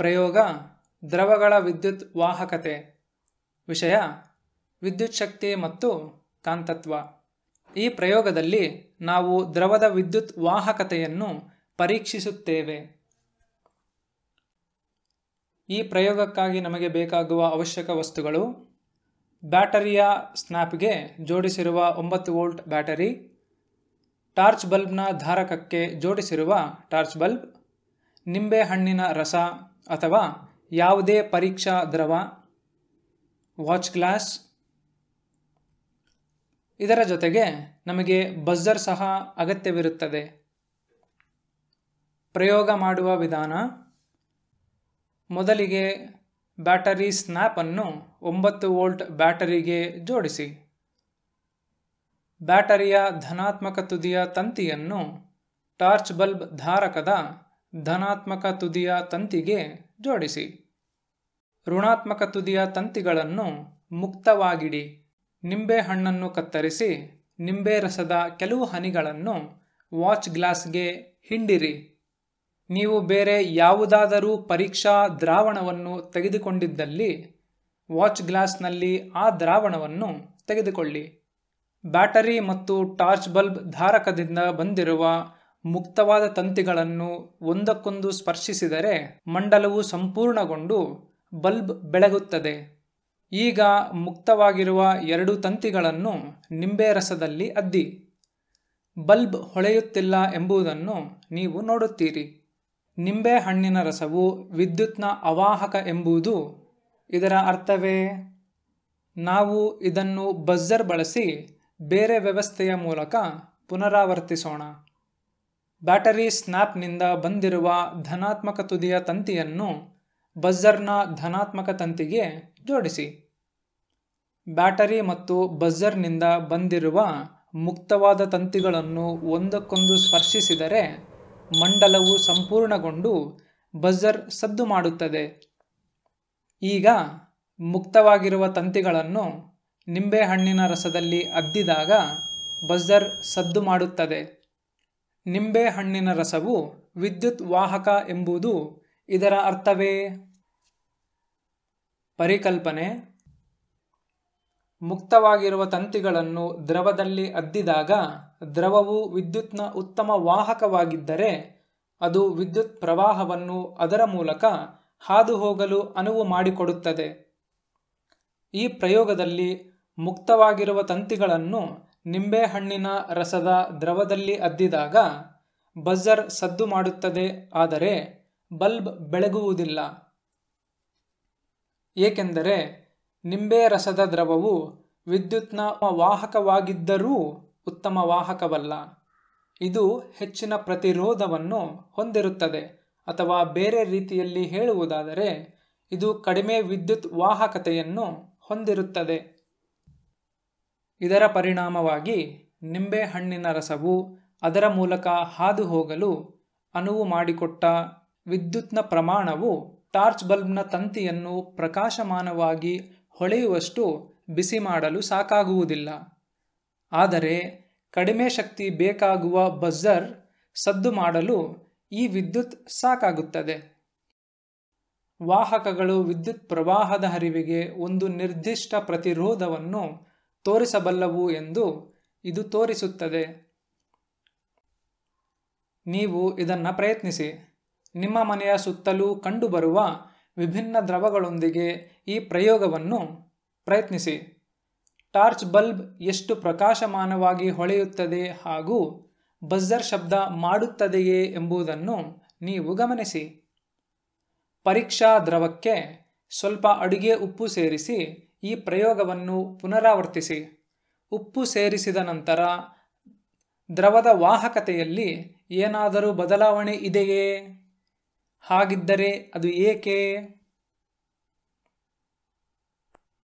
ಪ್ರಯೋಗ ದ್ರವಗಳ ವಿದ್ಯುತ್ ವಾಹಕತೆ ವಿಷಯ ವಿದ್ಯುತ್ ಶಕ್ತಿ ಮತ್ತು ಕಾಂತತ್ವ ಈ ಪ್ರಯೋಗದಲ್ಲಿ ನಾವು ದ್ರವದ ವಿದ್ಯುತ್ ವಾಹಕತೆಯನ್ನು ಪರೀಕ್ಷಿಸುತ್ತೇವೆ ಈ ಪ್ರಯೋಗಕ್ಕಾಗಿ ನಮಗೆ ಬೇಕಾಗುವ ಅವಶ್ಯಕ ವಸ್ತುಗಳು ಬ್ಯಾಟರಿಯ ಸ್ನ್ಯಾಪ್ಗೆ ಜೋಡಿಸಿರುವ ಒಂಬತ್ತು ವೋಲ್ಟ್ ಬ್ಯಾಟರಿ ಟಾರ್ಚ್ ಬಲ್ಬ್ನ ಧಾರಕಕ್ಕೆ ಜೋಡಿಸಿರುವ ಟಾರ್ಚ್ ಬಲ್ಬ್ ನಿಂಬೆಹಣ್ಣಿನ ರಸ ಅಥವಾ ಯಾವುದೇ ಪರೀಕ್ಷಾ ದ್ರವ ವಾಚ್ ಗ್ಲಾಸ್ ಇದರ ಜೊತೆಗೆ ನಮಗೆ ಬಜರ್ ಸಹ ಅಗತ್ಯವಿರುತ್ತದೆ ಪ್ರಯೋಗ ಮಾಡುವ ವಿಧಾನ ಮೊದಲಿಗೆ ಬ್ಯಾಟರಿ ಸ್ನ್ಯಾಪನ್ನು ಒಂಬತ್ತು ವೋಲ್ಟ್ ಬ್ಯಾಟರಿಗೆ ಜೋಡಿಸಿ ಬ್ಯಾಟರಿಯ ಧನಾತ್ಮಕ ತುದಿಯ ತಂತಿಯನ್ನು ಟಾರ್ಚ್ ಬಲ್ಬ್ ಧಾರಕದ ಧನಾತ್ಮಕ ತುದಿಯ ತಂತಿಗೆ ಜೋಡಿಸಿ ಋಣಾತ್ಮಕ ತುದಿಯ ತಂತಿಗಳನ್ನು ಮುಕ್ತವಾಗಿಡಿ ನಿಂಬೆ ಹಣ್ಣನ್ನು ಕತ್ತರಿಸಿ ನಿಂಬೆ ರಸದ ಕೆಲವು ಹನಿಗಳನ್ನು ವಾಚ್ ಗ್ಲಾಸ್ಗೆ ಹಿಂಡಿರಿ ನೀವು ಬೇರೆ ಯಾವುದಾದರೂ ಪರೀಕ್ಷಾ ದ್ರಾವಣವನ್ನು ತೆಗೆದುಕೊಂಡಿದ್ದಲ್ಲಿ ವಾಚ್ ಗ್ಲಾಸ್ನಲ್ಲಿ ಆ ದ್ರಾವಣವನ್ನು ತೆಗೆದುಕೊಳ್ಳಿ ಬ್ಯಾಟರಿ ಮತ್ತು ಟಾರ್ಚ್ ಬಲ್ಬ್ ಧಾರಕದಿಂದ ಬಂದಿರುವ ಮುಕ್ತವಾದ ತಂತಿಗಳನ್ನು ಒಂದಕ್ಕೊಂದು ಸ್ಪರ್ಶಿಸಿದರೆ ಮಂಡಲವು ಸಂಪೂರ್ಣಗೊಂಡು ಬಲ್ಬ್ ಬೆಳಗುತ್ತದೆ ಈಗ ಮುಕ್ತವಾಗಿರುವ ಎರಡು ತಂತಿಗಳನ್ನು ನಿಂಬೆ ರಸದಲ್ಲಿ ಅದ್ದಿ ಬಲ್ಬ್ ಹೊಳೆಯುತ್ತಿಲ್ಲ ಎಂಬುದನ್ನು ನೀವು ನೋಡುತ್ತೀರಿ ನಿಂಬೆ ಹಣ್ಣಿನ ರಸವು ವಿದ್ಯುತ್ನ ಅವಾಹಕ ಎಂಬುದು ಇದರ ಅರ್ಥವೇ ನಾವು ಇದನ್ನು ಬಜ್ಜರ್ ಬಳಸಿ ಬೇರೆ ವ್ಯವಸ್ಥೆಯ ಮೂಲಕ ಪುನರಾವರ್ತಿಸೋಣ ಬ್ಯಾಟರಿ ಸ್ನ್ಯಾಪ್ನಿಂದ ಬಂದಿರುವ ಧನಾತ್ಮಕ ತುದಿಯ ತಂತಿಯನ್ನು ಬಜ್ಜರ್ನ ಧನಾತ್ಮಕ ತಂತಿಗೆ ಜೋಡಿಸಿ ಬ್ಯಾಟರಿ ಮತ್ತು ಬಜ್ಜರ್ನಿಂದ ಬಂದಿರುವ ಮುಕ್ತವಾದ ತಂತಿಗಳನ್ನು ಒಂದಕ್ಕೊಂದು ಸ್ಪರ್ಶಿಸಿದರೆ ಮಂಡಲವು ಸಂಪೂರ್ಣಗೊಂಡು ಬಜ್ಜರ್ ಸದ್ದು ಮಾಡುತ್ತದೆ ಈಗ ಮುಕ್ತವಾಗಿರುವ ತಂತಿಗಳನ್ನು ನಿಂಬೆಹಣ್ಣಿನ ರಸದಲ್ಲಿ ಅದ್ದಿದಾಗ ಬಜ್ಜರ್ ಸದ್ದು ಮಾಡುತ್ತದೆ ನಿಂಬೆಹಣ್ಣಿನ ರಸವು ವಿದ್ಯುತ್ ವಾಹಕ ಎಂಬುದು ಇದರ ಅರ್ಥವೇ ಪರಿಕಲ್ಪನೆ ಮುಕ್ತವಾಗಿರುವ ತಂತಿಗಳನ್ನು ದ್ರವದಲ್ಲಿ ಅದ್ದಿದಾಗ ದ್ರವವು ವಿದ್ಯುತ್ನ ಉತ್ತಮ ವಾಹಕವಾಗಿದ್ದರೆ ಅದು ವಿದ್ಯುತ್ ಪ್ರವಾಹವನ್ನು ಅದರ ಮೂಲಕ ಹಾದು ಹೋಗಲು ಅನುವು ಮಾಡಿಕೊಡುತ್ತದೆ ಈ ಪ್ರಯೋಗದಲ್ಲಿ ಮುಕ್ತವಾಗಿರುವ ತಂತಿಗಳನ್ನು ನಿಂಬೆಹಣ್ಣಿನ ರಸದ ದ್ರವದಲ್ಲಿ ಅದ್ದಿದಾಗ ಬಜರ್ ಸದ್ದು ಮಾಡುತ್ತದೆ ಆದರೆ ಬಲ್ಬ್ ಬೆಳಗುವುದಿಲ್ಲ ಏಕೆಂದರೆ ನಿಂಬೆ ರಸದ ದ್ರವವು ವಿದ್ಯುತ್ನ ವಾಹಕವಾಗಿದ್ದರೂ ಉತ್ತಮ ವಾಹಕವಲ್ಲ ಇದು ಹೆಚ್ಚಿನ ಪ್ರತಿರೋಧವನ್ನು ಹೊಂದಿರುತ್ತದೆ ಅಥವಾ ಬೇರೆ ರೀತಿಯಲ್ಲಿ ಹೇಳುವುದಾದರೆ ಇದು ಕಡಿಮೆ ವಿದ್ಯುತ್ ವಾಹಕತೆಯನ್ನು ಹೊಂದಿರುತ್ತದೆ ಇದರ ಪರಿಣಾಮವಾಗಿ ನಿಂಬೆಹಣ್ಣಿನ ರಸವು ಅದರ ಮೂಲಕ ಹಾದು ಹೋಗಲು ಅನುವು ಮಾಡಿಕೊಟ್ಟ ವಿದ್ಯುತ್ನ ಪ್ರಮಾಣವು ಟಾರ್ಚ್ ಬಲ್ಬ್ನ ತಂತಿಯನ್ನು ಪ್ರಕಾಶಮಾನವಾಗಿ ಹೊಳೆಯುವಷ್ಟು ಬಿಸಿ ಮಾಡಲು ಸಾಕಾಗುವುದಿಲ್ಲ ಆದರೆ ಕಡಿಮೆ ಶಕ್ತಿ ಬೇಕಾಗುವ ಬಜರ್ ಸದ್ದು ಮಾಡಲು ಈ ವಿದ್ಯುತ್ ಸಾಕಾಗುತ್ತದೆ ವಾಹಕಗಳು ವಿದ್ಯುತ್ ಪ್ರವಾಹದ ಹರಿವಿಗೆ ಒಂದು ನಿರ್ದಿಷ್ಟ ಪ್ರತಿರೋಧವನ್ನು ತೋರಿಸಬಲ್ಲವು ಎಂದು ಇದು ತೋರಿಸುತ್ತದೆ ನೀವು ಇದನ್ನು ಪ್ರಯತ್ನಿಸಿ ನಿಮ್ಮ ಮನೆಯ ಸುತ್ತಲೂ ಕಂಡುಬರುವ ವಿಭಿನ್ನ ದ್ರವಗಳೊಂದಿಗೆ ಈ ಪ್ರಯೋಗವನ್ನು ಪ್ರಯತ್ನಿಸಿ ಟಾರ್ಚ್ ಬಲ್ಬ್ ಎಷ್ಟು ಪ್ರಕಾಶಮಾನವಾಗಿ ಹೊಳೆಯುತ್ತದೆ ಹಾಗೂ ಬಜ್ಜರ್ ಶಬ್ದ ಮಾಡುತ್ತದೆಯೇ ಎಂಬುದನ್ನು ನೀವು ಗಮನಿಸಿ ಪರೀಕ್ಷಾ ದ್ರವಕ್ಕೆ ಸ್ವಲ್ಪ ಅಡುಗೆ ಉಪ್ಪು ಸೇರಿಸಿ ಈ ಪ್ರಯೋಗವನ್ನು ಪುನರಾವರ್ತಿಸಿ ಉಪ್ಪು ಸೇರಿಸಿದ ನಂತರ ದ್ರವದ ವಾಹಕತೆಯಲ್ಲಿ ಏನಾದರೂ ಬದಲಾವಣೆ ಇದೆಯೇ ಹಾಗಿದ್ದರೆ ಅದು ಏಕೆ